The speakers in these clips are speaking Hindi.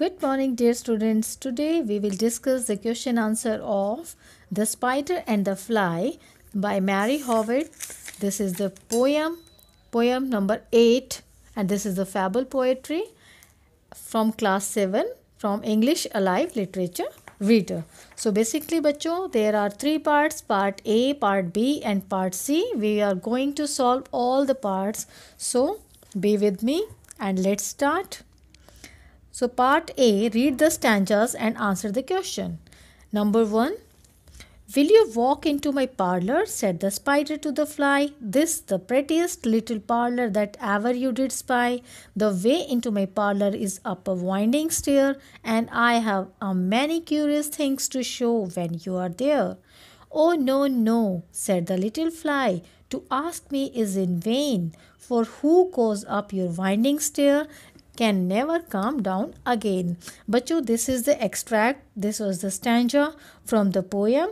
Good morning dear students. Today we will discuss the question answer of The Spider and the Fly by Mary Howard. This is the poem, poem number 8 and this is the fable poetry from class 7 from English Alive Literature Reader. So basically bacho, there are three parts part A, part B and part C. We are going to solve all the parts. So be with me and let's start. So, part A read the stanzas and answer the question. Number 1 Will you walk into my parlor? said the spider to the fly. This the prettiest little parlor that ever you did spy. The way into my parlor is up a winding stair, and I have a many curious things to show when you are there. Oh, no, no, said the little fly. To ask me is in vain, for who goes up your winding stair can never come down again बच्चों this is the extract this was the stanza from the poem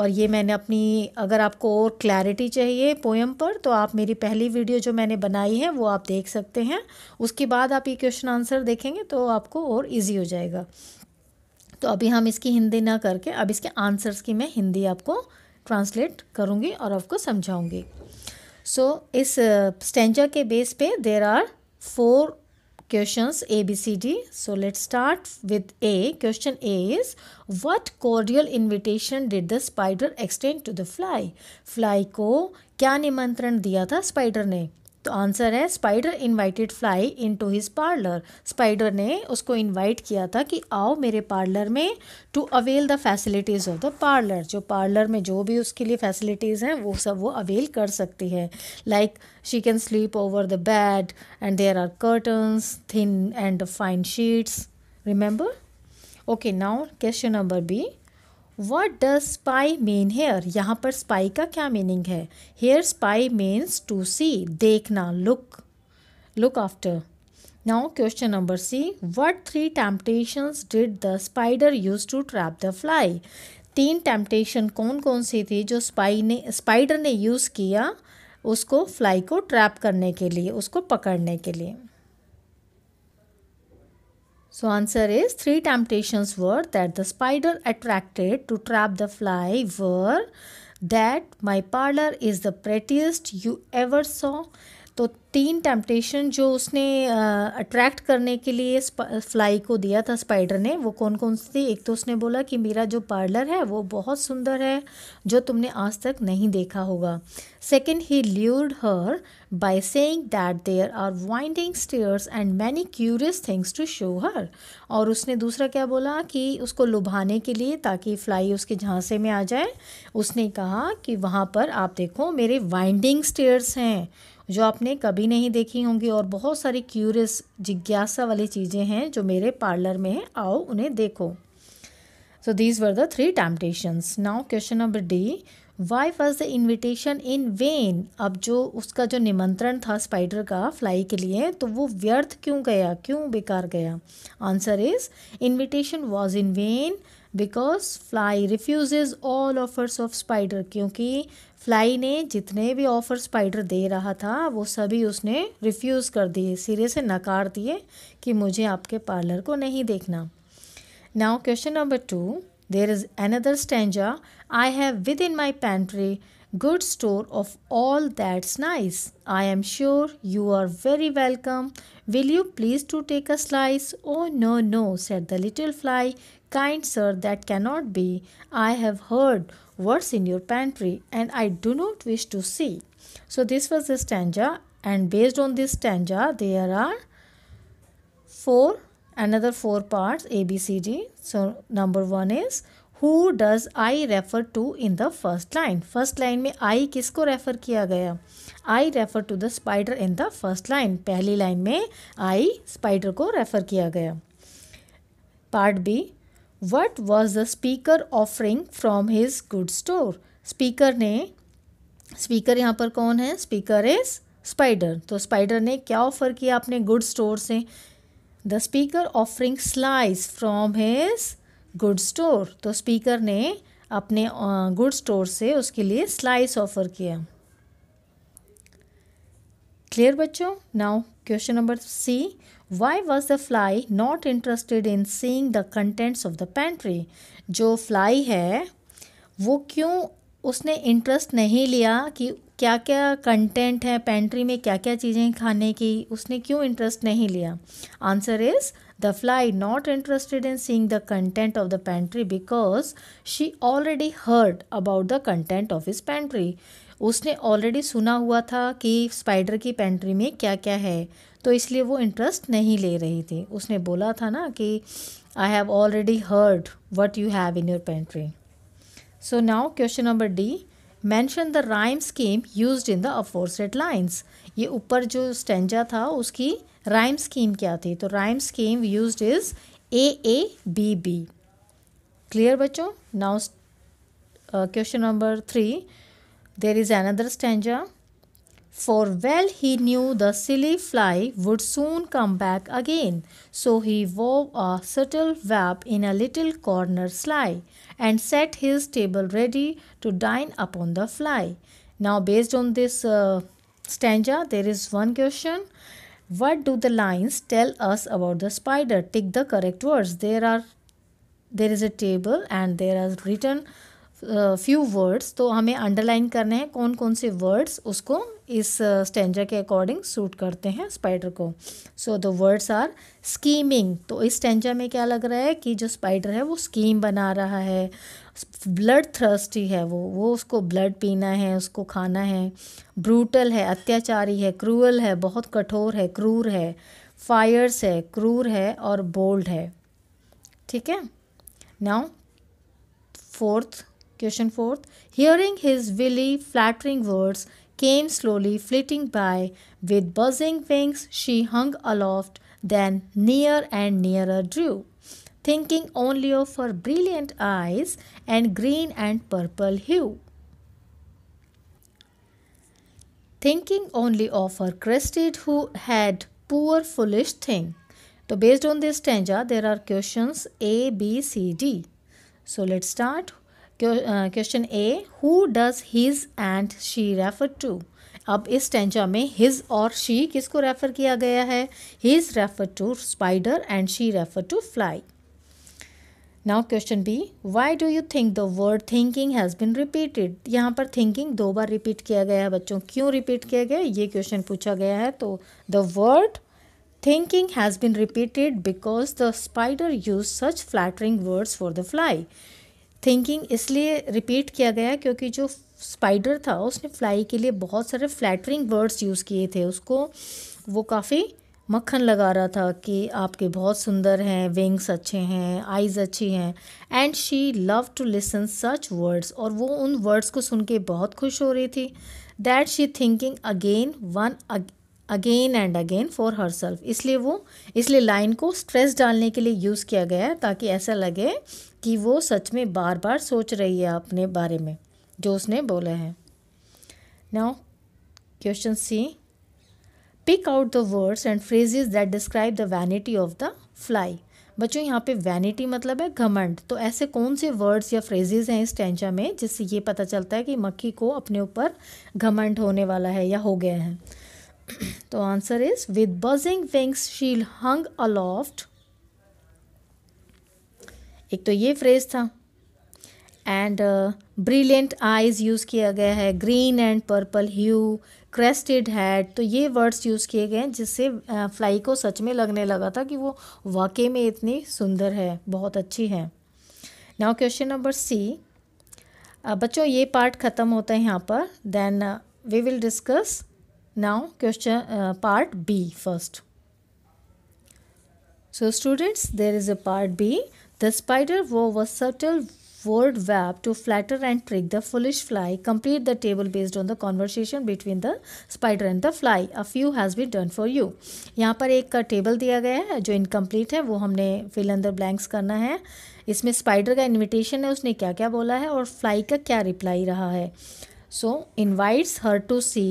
और ये मैंने अपनी अगर आपको और क्लैरिटी चाहिए पोएम पर तो आप मेरी पहली वीडियो जो मैंने बनाई है वो आप देख सकते हैं उसके बाद आप ये क्वेश्चन आंसर देखेंगे तो आपको और इजी हो जाएगा तो अभी हम इसकी हिंदी ना करके अब इसके आंसर्स की मैं हिंदी आपको ट्रांसलेट करूँगी और आपको समझाऊँगी सो so, इस स्टेंजा के बेस पे there are four questions A, B, C, D. So let's start with A. Question A is What cordial invitation did the spider extend to the fly? Fly ko kya निमंत्रण diya tha spider ne? तो आंसर है spider invited fly into his parlour spider ने उसको इनवाइट किया था कि आओ मेरे पार्लर में to avail the facilities of the parlour जो पार्लर में जो भी उसके लिए फैसिलिटीज़ हैं वो सब वो अवेल कर सकती है like she can sleep over the bed and there are curtains thin and fine sheets remember okay now question number B what does spy mean here यहाँ पर स्पाई का क्या मीनिंग है here spy means to see देखना look look after now question number C what three temptations did the spider use to trap the fly तीन टेम्पटेशन कौन कौन सी थी जो स्पाई ने स्पाइडर ने यूज़ किया उसको फ्लाई को ट्रैप करने के लिए उसको पकड़ने के लिए So answer is three temptations were that the spider attracted to trap the fly were that my parlor is the prettiest you ever saw तो तीन टेम्पटेशन जो उसने अट्रैक्ट करने के लिए फ्लाई को दिया था स्पाइडर ने वो कौन कौन सी थी एक तो उसने बोला कि मेरा जो पार्लर है वो बहुत सुंदर है जो तुमने आज तक नहीं देखा होगा सेकेंड ही lured her by saying that there are winding stairs and many curious things to show her और उसने दूसरा क्या बोला कि उसको लुभाने के लिए ताकि फ्लाई उसके झांसे में आ जाए उसने कहा कि वहाँ पर आप देखो मेरे वाइंडिंग स्टेयर्स हैं जो आपने कभी नहीं देखी होंगी और बहुत सारी क्यूरियस जिज्ञासा वाली चीज़ें हैं जो मेरे पार्लर में हैं आओ उन्हें देखो so these were the three temptations now question number D why was the invitation in vain अब जो उसका जो निमंत्रण था स्पाइडर का फ्लाई के लिए तो वो व्यर्थ क्यों गया क्यों बेकार गया answer is invitation was in vain because fly refuse all offers of spider क्योंकि फ्लाई ने जितने भी ऑफर स्पाइडर दे रहा था वो सभी उसने रिफ्यूज़ कर दिए सिरे से नकार दिए कि मुझे आपके पार्लर को नहीं देखना now question number two there is another stanza I have within my pantry good store of all that's nice I am sure you are very welcome will you please to take a slice oh no no said the little fly Kind sir, that cannot be. I have heard what's in your pantry and I do not wish to see. So, this was the stanza, and based on this stanza, there are four another four parts A, B, C, D. So, number one is who does I refer to in the first line? First line में I किसको refer किया गया I refer to the spider in the first line. पहली लाइन में I spider को refer किया गया Part B. What was the speaker offering from his good store speaker ने स्पीकर यहाँ पर कौन है स्पीकर इज स्पाइडर तो स्पाइडर ने क्या ऑफर किया अपने गुड स्टोर से the speaker offering slice from his good store तो स्पीकर ने अपने गुड स्टोर से उसके लिए स्लाइस ऑफर किया क्लियर बच्चों नाउ क्वेश्चन नंबर सी Why was the fly not interested in seeing the contents of the pantry? जो fly है वो क्यों उसने इंटरेस्ट नहीं लिया कि क्या क्या कंटेंट है पेंट्री में क्या क्या चीज़ें खाने की उसने क्यों इंटरेस्ट नहीं लिया answer is The fly not interested in seeing the content of the pantry because she already heard about the content of his pantry. उसने ऑलरेडी सुना हुआ था कि स्पाइडर की पेंट्री में क्या क्या है तो इसलिए वो इंटरेस्ट नहीं ले रही थी उसने बोला था ना कि I have already heard what you have in your pantry so now question number D mention the rhyme scheme use in the aforesaid lines ये ऊपर जो स्टेंजा था उसकी राइम स्कीम क्या थी तो rhyme scheme use is A A B B clear बच्चों now question number three there is another stanza for well he knew the silly fly would soon come back again. So he wove a subtle web in a little corner sly and set his table ready to dine upon the fly. Now, based on this uh, stanza, there is one question. What do the lines tell us about the spider? Take the correct words. There are there is a table and there are written few words तो हमें अंडरलाइन करने हैं कौन कौन से वर्ड्स उसको इस स्टेंजर के अकॉर्डिंग सूट करते हैं स्पाइडर को so the words are scheming तो इस स्टेंजर में क्या लग रहा है कि जो स्पाइडर है वो स्कीम बना रहा है ब्लड थ्रस्टी है वो वो उसको ब्लड पीना है उसको खाना है ब्रूटल है अत्याचारी है क्रूअल है बहुत कठोर है क्रूर है फायर्स है क्रूर है और बोल्ड है ठीक है now fourth Question fourth. Hearing his willy flattering words came slowly flitting by. With buzzing wings she hung aloft, then near and nearer drew. Thinking only of her brilliant eyes and green and purple hue. Thinking only of her crested who had poor foolish thing. So based on this stanza, there are questions A, B, C, D. So let's start. Question A who does his and she refer to अब इस टेंचा में हिज और शी किसको रेफर किया गया है his refer to spider and she refer to fly now question B why do you think the word thinking has been repeated यहाँ पर थिंकिंग दो बार रिपीट किया गया है बच्चों क्यों रिपीट किया गया ये क्वेश्चन पूछा गया है तो the word thinking has been repeated because the spider use such flattering words for the fly thinking इसलिए रिपीट किया गया क्योंकि जो स्पाइडर था उसने फ्लाई के लिए बहुत सारे फ्लैटरिंग वर्ड्स यूज़ किए थे उसको वो काफ़ी मक्खन लगा रहा था कि आपके बहुत सुंदर हैं विंग्स अच्छे हैं आइज़ अच्छी हैं and she love to listen such words और वो उन वर्ड्स को सुन के बहुत खुश हो रही थी that she thinking again one again and again for herself इसलिए वो इसलिए लाइन को स्ट्रेस डालने के लिए यूज़ किया गया है ताकि ऐसा लगे कि वो सच में बार बार सोच रही है अपने बारे में जो उसने बोला है now question C pick out the words and phrases that describe the vanity of the fly बच्चों यहाँ पे वैनिटी मतलब है घमंड तो ऐसे कौन से वर्ड्स या फ्रेजेज हैं इस टेंचा में जिससे ये पता चलता है कि मक्खी को अपने ऊपर घमंड होने वाला है या हो गया है तो answer is with buzzing wings she'll hung अलॉफ्ट एक तो ये फ्रेज था एंड ब्रिलियंट आइज यूज़ किया गया है green and purple hue crested head तो ये वर्ड्स यूज़ किए गए हैं जिससे फ्लाई uh, को सच में लगने लगा था कि वो वाकई में इतनी सुंदर है बहुत अच्छी है नाउ क्वेश्चन नंबर सी बच्चों ये पार्ट ख़त्म होता है यहाँ पर then we will discuss now question uh, part b first so students there is a part b the spider wove a subtle word web to flatter and trick the foolish fly complete the table based on the conversation between the spider and the fly a few has been done for you yahan par ek table diya gaya hai jo incomplete hai wo humne fill in the blanks karna hai इसमें स्पाइडर का इनविटेशन है उसने क्या क्या बोला है और फ्लाई का क्या रिप्लाई रहा है so invites her to see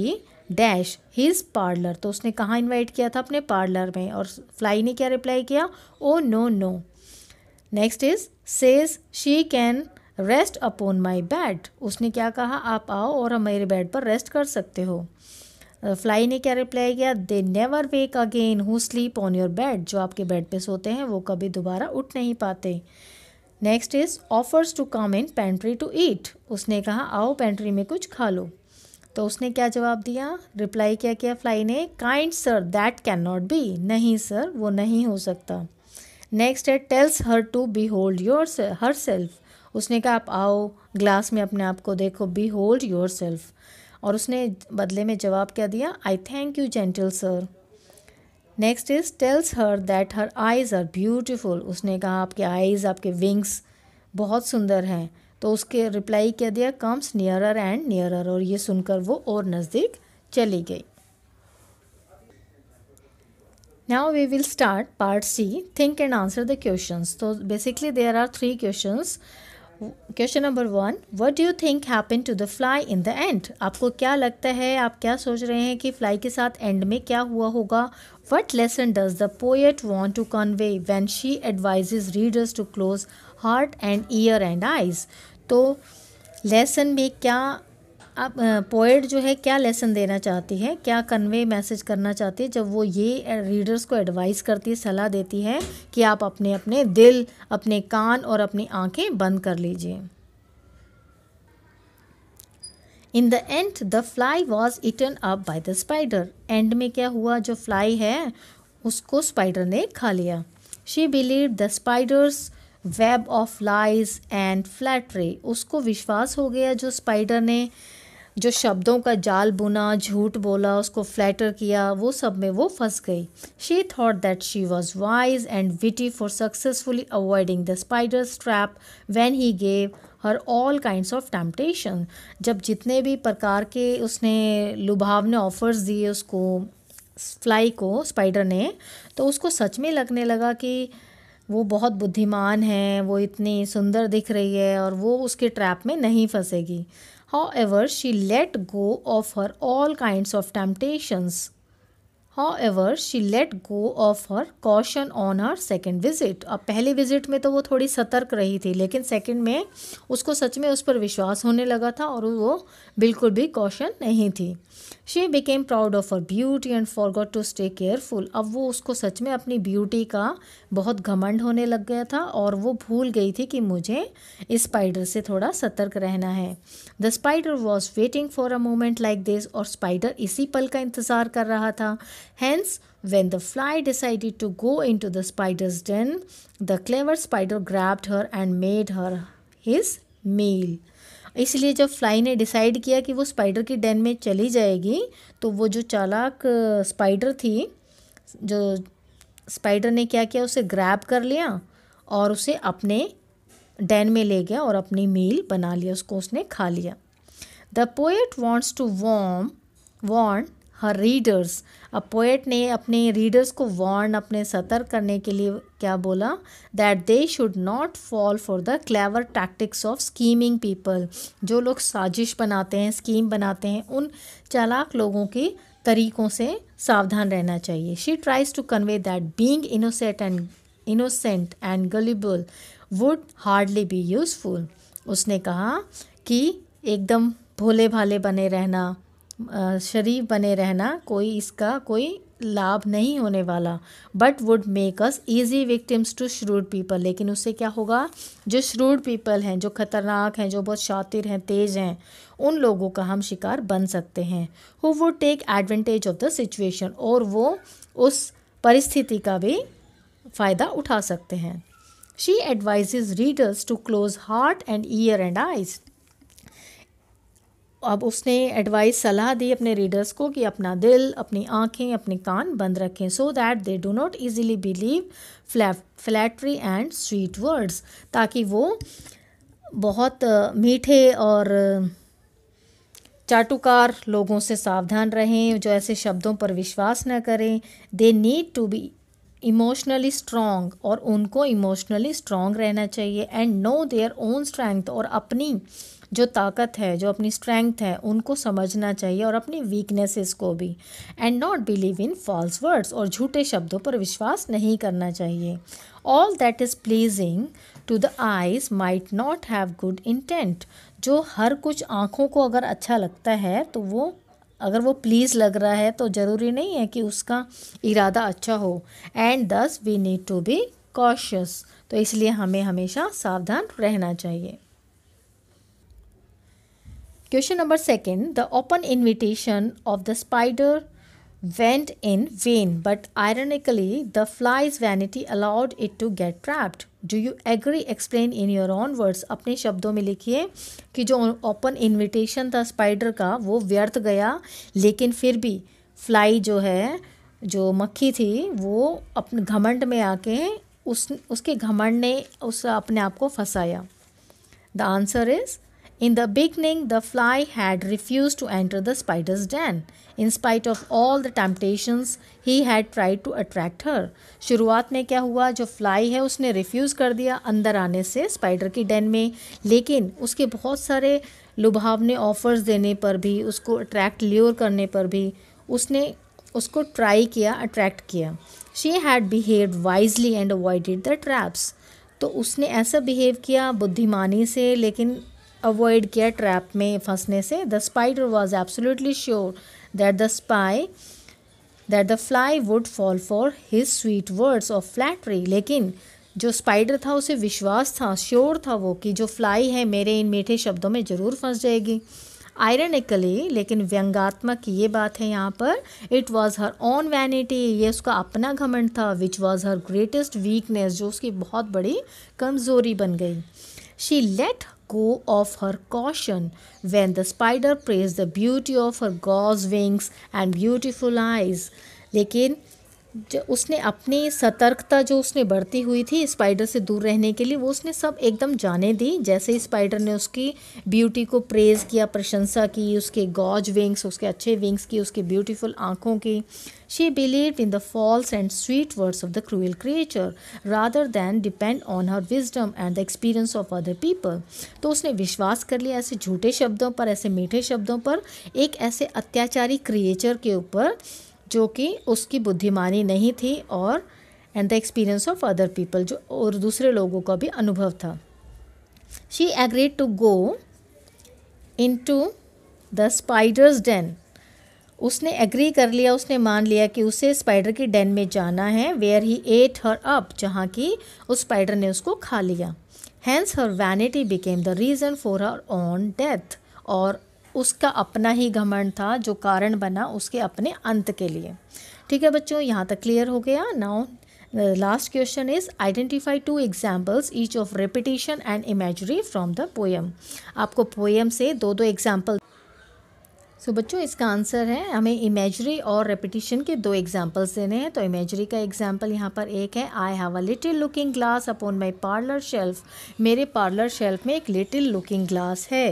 dash his parlour तो उसने कहाँ इनवाइट किया था अपने पार्लर में और फ्लाई ने क्या रिप्लाई किया oh no no next is says she can rest upon my bed उसने क्या कहा आप आओ और हम मेरे बेड पर रेस्ट कर सकते हो फ्लाई uh, ने क्या रिप्लाई किया they never wake again who sleep on your bed जो आपके बेड पे सोते हैं वो कभी दोबारा उठ नहीं पाते next is offers to come in pantry to eat उसने कहा आओ पेंट्री में कुछ खा लो तो उसने क्या जवाब दिया रिप्लाई क्या किया फ्लाई ने kind sir that can not be नहीं सर वो नहीं हो सकता नेक्स्ट है tells her to be hold your herself उसने कहा आप आओ ग्लास में अपने आप को देखो बी होल्ड योर सेल्फ और उसने बदले में जवाब क्या दिया I thank you gentle sir next is tells her that her eyes are beautiful उसने कहा आपके आइज़ आपके विंग्स बहुत सुंदर हैं तो उसके रिप्लाई क्या दिया कम्स नियरर एंड नियरर और ये सुनकर वो और नज़दीक चली गई now we will start part C think and answer the questions तो basically there are three questions question number one what do you think happen to the fly in the end आपको क्या लगता है आप क्या सोच रहे हैं कि फ्लाई के साथ एंड में क्या हुआ होगा what lesson does the poet want to convey when she advise readers to close heart and ear and eyes तो लेसन में क्या आप पोइट जो है क्या लेसन देना चाहती है क्या कन्वे मैसेज करना चाहती है जब वो ये रीडर्स को एडवाइस करती है सलाह देती है कि आप अपने अपने दिल अपने कान और अपनी आंखें बंद कर लीजिए in the end the fly was eaten up by the spider end में क्या हुआ जो फ्लाई है उसको स्पाइडर ने खा लिया she believe the spider's web of lies and flattery उसको विश्वास हो गया जो स्पाइडर ने जो शब्दों का जाल बुना झूठ बोला उसको फ्लैटर किया वो सब में वो फंस गई she thought that she was wise and witty for successfully avoiding the spider strap when he gave her all kind of temptation जब जितने भी प्रकार के उसने लुभावने ऑफर्स दिए उसको फ्लाई को स्पाइडर ने तो उसको सच में लगने लगा कि वो बहुत बुद्धिमान है वो इतनी सुंदर दिख रही है और वो उसके ट्रैप में नहीं फंसेगी however she let go of her all kinds of temptations ever she let go of her caution on her second visit अब पहले विजिट में तो वो थोड़ी सतर्क रही थी लेकिन सेकेंड में उसको सच में उस पर विश्वास होने लगा था और वो बिल्कुल भी कॉशन नहीं थी she became proud of her beauty and forgot to stay careful अब वो उसको सच में अपनी ब्यूटी का बहुत घमंड होने लग गया था और वो भूल गई थी कि मुझे इस स्पाइडर से थोड़ा सतर्क रहना है the spider was waiting for a moment like this और स्पाइडर इसी पल का इंतज़ार कर रहा था Hence, when the fly decided to go into the spider's den, the clever spider grabbed her and made her his meal. इसलिए जब फ्लाई ने डिसाइड किया कि वो स्पाइडर की डेन में चली जाएगी तो वो जो चालाक स्पाइडर थी जो स्पाइडर ने क्या किया उसे ग्रैब कर लिया और उसे अपने डैन में ले गया और अपनी मील बना लिया उसको उसने खा लिया the poet wants to warn want her readers अब पोएट ने अपने रीडर्स को वार्न अपने सतर्क करने के लिए क्या बोला that they should not fall for the clever tactics of scheming people जो लोग साजिश बनाते हैं स्कीम बनाते हैं उन चालाक लोगों के तरीकों से सावधान रहना चाहिए she tries to convey that being innocent and innocent and gullible would hardly be useful उसने कहा कि एकदम भोले भाले बने रहना शरीफ बने रहना कोई इसका कोई लाभ नहीं होने वाला but would make us easy victims to shrewd people लेकिन उससे क्या होगा जो श्रूड पीपल हैं जो खतरनाक हैं जो बहुत शातिर हैं तेज हैं उन लोगों का हम शिकार बन सकते हैं who would take advantage of the situation और वो उस परिस्थिति का भी फ़ायदा उठा सकते हैं she advise readers to close heart and ear and eyes अब उसने एडवाइस सलाह दी अपने रीडर्स को कि अपना दिल अपनी आँखें अपने कान बंद रखें so that they do not easily believe flattery and sweet words ताकि वो बहुत मीठे और चाटुकार लोगों से सावधान रहें जो ऐसे शब्दों पर विश्वास न करें they need to be emotionally strong और उनको इमोशनली स्ट्रांग रहना चाहिए and know their own strength और अपनी जो ताकत है जो अपनी स्ट्रेंथ है उनको समझना चाहिए और अपनी वीकनेसेस को भी and not believe in false words और झूठे शब्दों पर विश्वास नहीं करना चाहिए all that is pleasing to the eyes might not have good intent जो हर कुछ आँखों को अगर अच्छा लगता है तो वो अगर वो प्लीज़ लग रहा है तो ज़रूरी नहीं है कि उसका इरादा अच्छा हो and this we need to be cautious तो इसलिए हमें हमेशा सावधान रहना चाहिए question number second the open invitation of the spider went in vain but ironically the fly's vanity allowed it to get trapped do you agree explain in your own words अपने शब्दों में लिखिए कि जो ओपन इन्विटेशन था स्पाइडर का वो व्यर्थ गया लेकिन फिर भी फ्लाई जो है जो मक्खी थी वो अपने घमंड में आके उस उसके घमंड ने उस अपने आप को फंसाया the answer is In the beginning, the fly had refused to enter the spider's den. In spite of all the temptations, he had tried to attract her. शुरुआत में क्या हुआ जो फ्लाई है उसने रिफ्यूज़ कर दिया अंदर आने से स्पाइडर की डेन में लेकिन उसके बहुत सारे लुभावने ऑफर्स देने पर भी उसको अट्रैक्ट ल्योर करने पर भी उसने उसको ट्राई किया अट्रैक्ट किया she had behave wisely and avoided the traps तो उसने ऐसा बिहेव किया बुद्धिमानी से लेकिन अवॉइड किया ट्रैप में फंसने से the spider was absolutely sure that the spy that the fly would fall for his sweet words of flattery लेकिन जो स्पाइडर था उसे विश्वास था श्योर था वो कि जो फ्लाई है मेरे इन मीठे शब्दों में ज़रूर फंस जाएगी आयरनिकली लेकिन व्यंगात्मक ये बात है यहाँ पर it was her own vanity ये उसका अपना घमंड था which was her greatest weakness जो उसकी बहुत बड़ी कमज़ोरी बन गई she let go of her caution when the spider praised the beauty of her gauze wings and beautiful eyes. लेकिन जो उसने अपनी सतर्कता जो उसने बरती हुई थी स्पाइडर से दूर रहने के लिए वो उसने सब एकदम जाने दी जैसे ही स्पाइडर ने उसकी ब्यूटी को प्रेज़ किया प्रशंसा की उसके गॉज विंग्स उसके अच्छे विंग्स की उसके ब्यूटीफुल आँखों की she believe in the false and sweet words of the cruel creature rather than depend on her wisdom and the experience of other people तो उसने विश्वास कर लिया ऐसे झूठे शब्दों पर ऐसे मीठे शब्दों पर एक ऐसे अत्याचारी क्रिएचर के ऊपर जो कि उसकी बुद्धिमानी नहीं थी और and the experience of other people जो और दूसरे लोगों का भी अनुभव था she agreed to go in to the spider's den उसने एग्री कर लिया उसने मान लिया कि उसे स्पाइडर की डेन में जाना है where he ate her up जहाँ की उस स्पाइडर ने उसको खा लिया hence her vanity became the reason for her own death और उसका अपना ही घमंड था जो कारण बना उसके अपने अंत के लिए ठीक है बच्चों यहाँ तक क्लियर हो गया now last question is identify two examples each of repetition and imagery from the poem आपको पोएम से दो दो एग्जाम्पल सो so, बच्चों इसका आंसर है हमें इमेजरी और रेपिटिशन के दो एग्जाम्पल्स देने हैं तो इमेजरी का एग्जाम्पल यहाँ पर एक है I have a little looking glass upon my parlour shelf मेरे पार्लर शेल्फ में एक लिटिल लुकिंग ग्लास है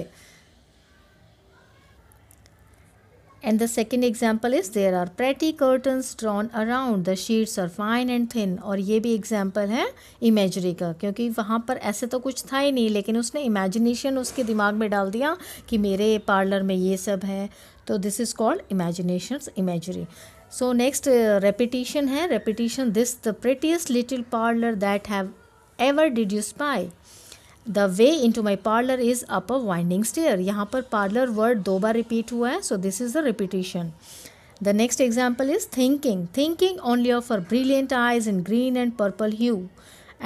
and the second example is there are pretty curtains drawn around the sheets are fine and thin और ये भी एग्जाम्पल है इमेजरी का क्योंकि वहाँ पर ऐसे तो कुछ था ही नहीं लेकिन उसने इमेजिनेशन उसके दिमाग में डाल दिया कि मेरे पार्लर में ये सब है तो this is called imagination imagery so next repetition है repetition this the prettiest little parlour that have ever did you spy the way into parlour is up a winding stair यहाँ पर पार्लर वर्ड दो बार रिपीट हुआ है so this is the repetition the next example is thinking thinking only of her brilliant eyes in green and purple hue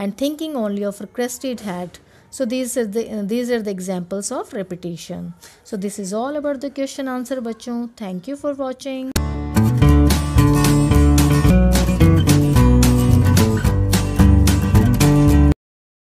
and thinking only of her crested head. So these are the examples of repetition. So this is all about the question answer बच्चों. Thank you for watching.